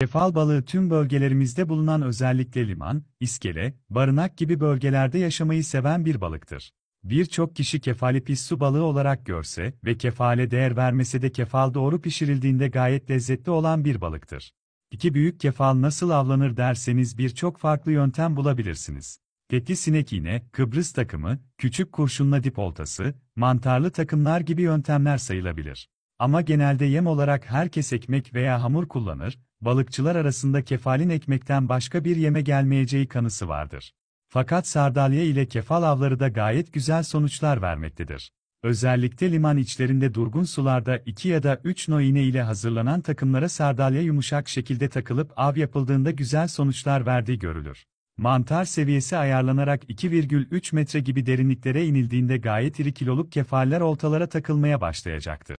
Kefal balığı tüm bölgelerimizde bulunan özellikle liman, iskele, barınak gibi bölgelerde yaşamayı seven bir balıktır. Birçok kişi kefali pis su balığı olarak görse ve kefale değer vermese de kefal doğru pişirildiğinde gayet lezzetli olan bir balıktır. İki büyük kefal nasıl avlanır derseniz birçok farklı yöntem bulabilirsiniz. Tekli sinek iğne, Kıbrıs takımı, küçük kurşunla dip oltası, mantarlı takımlar gibi yöntemler sayılabilir. Ama genelde yem olarak herkes ekmek veya hamur kullanır, balıkçılar arasında kefalin ekmekten başka bir yeme gelmeyeceği kanısı vardır. Fakat sardalya ile kefal avları da gayet güzel sonuçlar vermektedir. Özellikle liman içlerinde durgun sularda 2 ya da 3 no iğne ile hazırlanan takımlara sardalya yumuşak şekilde takılıp av yapıldığında güzel sonuçlar verdiği görülür. Mantar seviyesi ayarlanarak 2,3 metre gibi derinliklere inildiğinde gayet iri kiloluk kefaller oltalara takılmaya başlayacaktır.